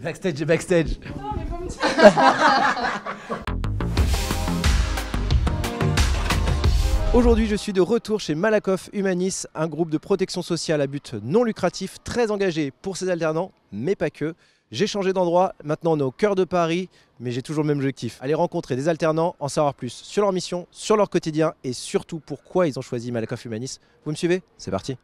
backstage, backstage. Non, Aujourd'hui, je suis de retour chez Malakoff Humanis, un groupe de protection sociale à but non lucratif, très engagé pour ses alternants, mais pas que. J'ai changé d'endroit, maintenant on est au cœur de Paris, mais j'ai toujours le même objectif, aller rencontrer des alternants, en savoir plus sur leur mission, sur leur quotidien et surtout pourquoi ils ont choisi Malakoff Humanis. Vous me suivez C'est parti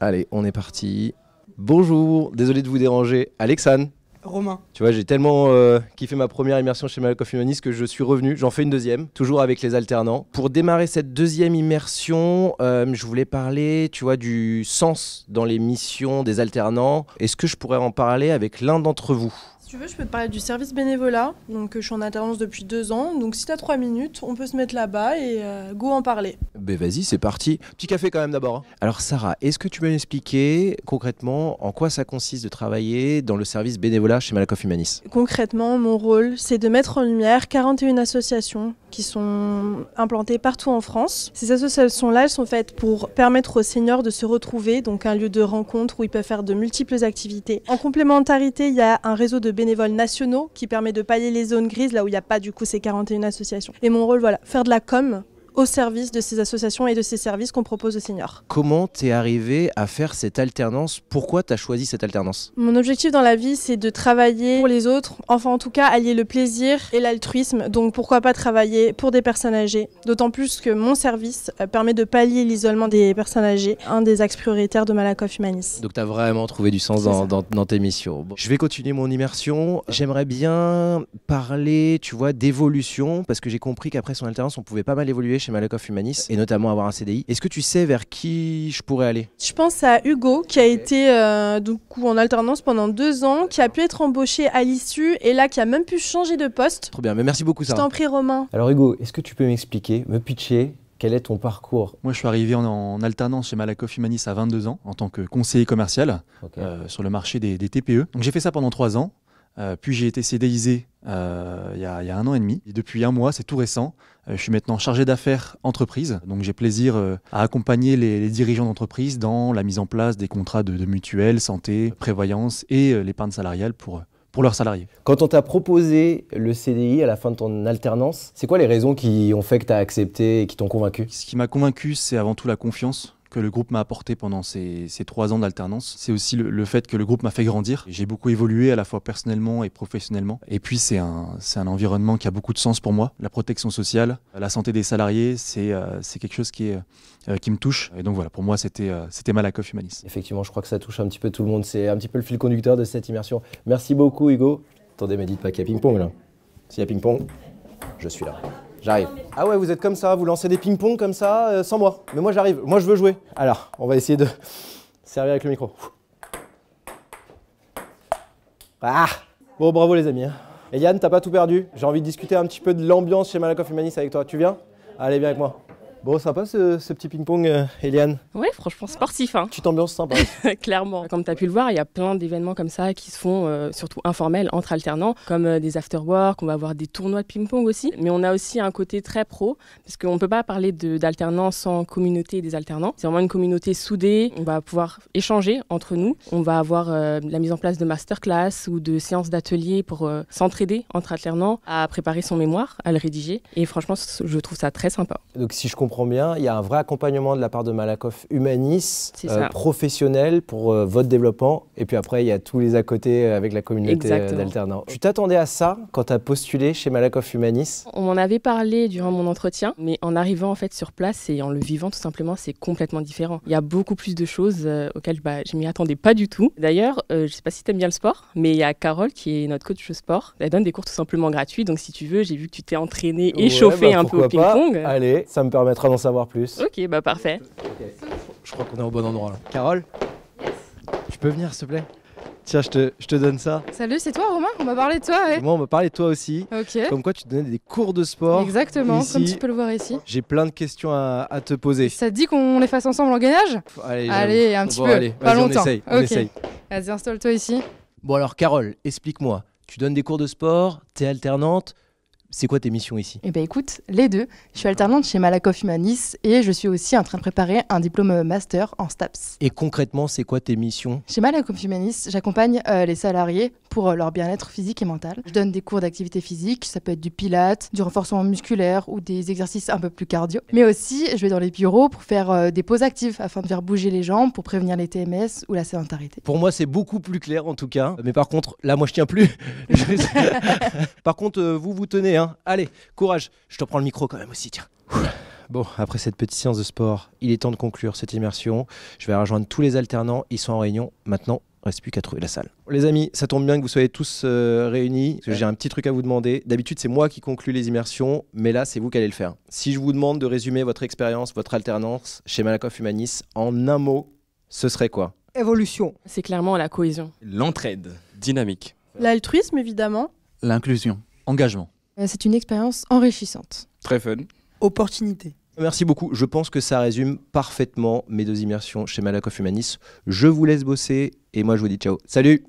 Allez, on est parti. Bonjour, désolé de vous déranger, Alexane. Romain. Tu vois, j'ai tellement euh, kiffé ma première immersion chez Malakoff Humanist que je suis revenu. J'en fais une deuxième, toujours avec les alternants. Pour démarrer cette deuxième immersion, euh, je voulais parler, tu vois, du sens dans les missions des alternants. Est-ce que je pourrais en parler avec l'un d'entre vous tu veux, je peux te parler du service bénévolat. Donc, euh, je suis en alternance depuis deux ans. Donc, si tu as trois minutes, on peut se mettre là-bas et euh, go en parler. Ben vas-y, c'est parti. Petit café quand même d'abord. Hein. Alors, Sarah, est-ce que tu peux m'expliquer concrètement en quoi ça consiste de travailler dans le service bénévolat chez Malakoff Humanis Concrètement, mon rôle, c'est de mettre en lumière 41 associations qui sont implantées partout en France. Ces associations-là, elles sont faites pour permettre aux seniors de se retrouver, donc un lieu de rencontre où ils peuvent faire de multiples activités. En complémentarité, il y a un réseau de bénévoles nationaux qui permet de pallier les zones grises, là où il n'y a pas du coup ces 41 associations. Et mon rôle, voilà, faire de la com au service de ces associations et de ces services qu'on propose aux seniors. Comment t'es arrivé à faire cette alternance Pourquoi t'as choisi cette alternance Mon objectif dans la vie, c'est de travailler pour les autres, enfin en tout cas allier le plaisir et l'altruisme, donc pourquoi pas travailler pour des personnes âgées, d'autant plus que mon service euh, permet de pallier l'isolement des personnes âgées, un des axes prioritaires de Malakoff Humanis. Donc t'as vraiment trouvé du sens dans, tes missions. Je vais continuer mon immersion. J'aimerais bien parler, tu vois, d'évolution, parce que j'ai compris qu'après son alternance, on pouvait pas mal évoluer chez Malakoff Humanis et notamment avoir un CDI. Est-ce que tu sais vers qui je pourrais aller Je pense à Hugo qui a été euh, coup, en alternance pendant deux ans, qui a pu être embauché à l'issue et là qui a même pu changer de poste. Trop bien, mais merci beaucoup ça. Je t'en prie Romain. Alors Hugo, est-ce que tu peux m'expliquer, me pitcher quel est ton parcours Moi, je suis arrivé en, alternance chez Malakoff Humanis à 22 ans en tant que conseiller commercial euh, sur le marché des, TPE. Donc, j'ai fait ça pendant trois ans euh, puis j'ai été CDIsé e, euh, il, y a, un an et demi. Et depuis un mois, c'est tout récent, euh, je suis maintenant chargé d'affaires entreprise. Donc j'ai plaisir à accompagner les, dirigeants d'entreprise dans la mise en place des contrats de, mutuelles, mutuelle, santé, prévoyance et l'épargne salariale pour, pour leurs salariés. Quand on t'a proposé le CDI à la fin de ton alternance, c'est quoi les raisons qui ont fait que tu as accepté et qui t'ont convaincu Ce qui m'a convaincu, c'est avant tout la confiance que le groupe m'a apporté pendant ces, trois ans d'alternance. C'est aussi le, fait que le groupe m'a fait grandir. J'ai beaucoup évolué à la fois personnellement et professionnellement. Et puis c'est un, environnement qui a beaucoup de sens pour moi. La protection sociale, la santé des salariés, c'est euh, quelque chose qui, est, euh, qui me touche. Et donc voilà, pour moi c'était euh, c'était Malakoff Humanis. Effectivement, je crois que ça touche un petit peu tout le monde. C'est un petit peu le fil conducteur de cette immersion. Merci beaucoup Hugo. Attendez, mais dites pas qu'il y a ping-pong là. S'il y a ping-pong, je suis là. J'arrive. Ah ouais, vous êtes comme ça, vous lancez des ping-pong comme ça, euh, sans moi. Mais moi j'arrive, moi je veux jouer. Alors, on va essayer de servir avec le micro. Ah Bon, bravo les amis. Et hein. Yann, t'as pas tout perdu. J'ai envie de discuter un petit peu de l'ambiance chez Malakoff Humanis avec toi. Tu viens Allez, viens avec moi. Bon, sympa ce, ce petit ping-pong, euh, Eliane Ouais, franchement, sportif. Hein. Tu tu sympa. Clairement. Comme tu as pu le voir, il y a plein d'événements comme ça qui se font, euh, surtout informels, entre alternants, comme euh, des after-work, on va avoir des tournois de ping-pong aussi. Mais on a aussi un côté très pro, parce qu'on ne peut pas parler d'alternance sans communauté des alternants. C'est vraiment une communauté soudée, on va pouvoir échanger entre nous. On va avoir la mise en place de masterclass ou de séances d'ateliers pour s'entraider entre alternants à préparer son mémoire, à le rédiger. Et franchement, je trouve ça très sympa. Donc si je bien, il y a un vrai accompagnement de la part de Malakoff Humanis, euh, professionnel pour euh, votre développement. Et puis après, il y a tous les à côté euh, avec la communauté d'alternants. Tu t'attendais à ça quand tu as postulé chez Malakoff Humanis On m'en avait parlé durant mon entretien, mais en arrivant en fait sur place et en le vivant tout simplement, c'est complètement différent. Il y a beaucoup plus de choses auxquelles bah, je m'y attendais pas du tout. D'ailleurs, je je sais pas si tu aimes bien le sport, mais il y a Carole qui est notre coach sport. Elle donne des cours tout simplement gratuits, donc si tu veux, j'ai vu que tu t'es entraîné, et chauffé bah, un peu au ping-pong. Allez, ça me permettra d'en savoir plus. Ok, bah parfait. Je crois qu'on est au bon endroit Carole Tu peux venir s'il te plaît Tiens, je te, je te, donne ça. Salut, c'est toi Romain On m'a parlé de toi, ouais. Moi, on m'a parlé de toi aussi. Ok. Comme quoi, tu donnais des cours de sport. Exactement, comme tu peux le voir ici. J'ai plein de questions à, te poser. Ça te dit qu'on les fasse ensemble en gainage Allez, allez un petit peu. pas longtemps. On essaye. on essaye. Vas-y, installe-toi ici. Bon, alors, Carole, explique-moi. Tu donnes des cours de sport, t'es alternante, c'est quoi tes missions ici Eh bien écoute, les deux. Je suis alternante chez Malakoff Humanis et je suis aussi en train de préparer un diplôme euh, master en STAPS. Et concrètement, c'est quoi tes missions Chez Malakoff Humanis, j'accompagne euh, les salariés pour euh, leur bien-être physique et mental. Je donne des cours d'activité physique, ça peut être du pilates, du renforcement musculaire ou des exercices un peu plus cardio. Mais aussi, je vais dans les bureaux pour faire euh, des pauses actives afin de faire bouger les jambes pour prévenir les TMS ou la sédentarité. Pour moi, c'est beaucoup plus clair en tout cas. Mais par contre, là, moi, je tiens plus. par contre, euh, vous vous tenez. Hein. Allez, courage. Je te prends le micro quand même aussi, tiens. Bon, après cette petite séance de sport, il est temps de conclure cette immersion. Je vais rejoindre tous les alternants, ils sont en réunion. Maintenant, reste plus qu'à trouver la salle. Les amis, ça tombe bien que vous soyez tous euh, réunis, j'ai un petit truc à vous demander. D'habitude, c'est moi qui conclue les immersions, mais là, c'est vous qui allez le faire. Si je vous demande de résumer votre expérience, votre alternance chez Malakoff Humanis en un mot, ce serait quoi Évolution. C'est clairement la cohésion. L'entraide. Dynamique. L'altruisme, évidemment. L'inclusion. Engagement. Euh, c'est une expérience enrichissante. Très fun. Opportunité. Merci beaucoup. Je pense que ça résume parfaitement mes deux immersions chez Malakoff Humanis. Je vous laisse bosser et moi je vous dis ciao. Salut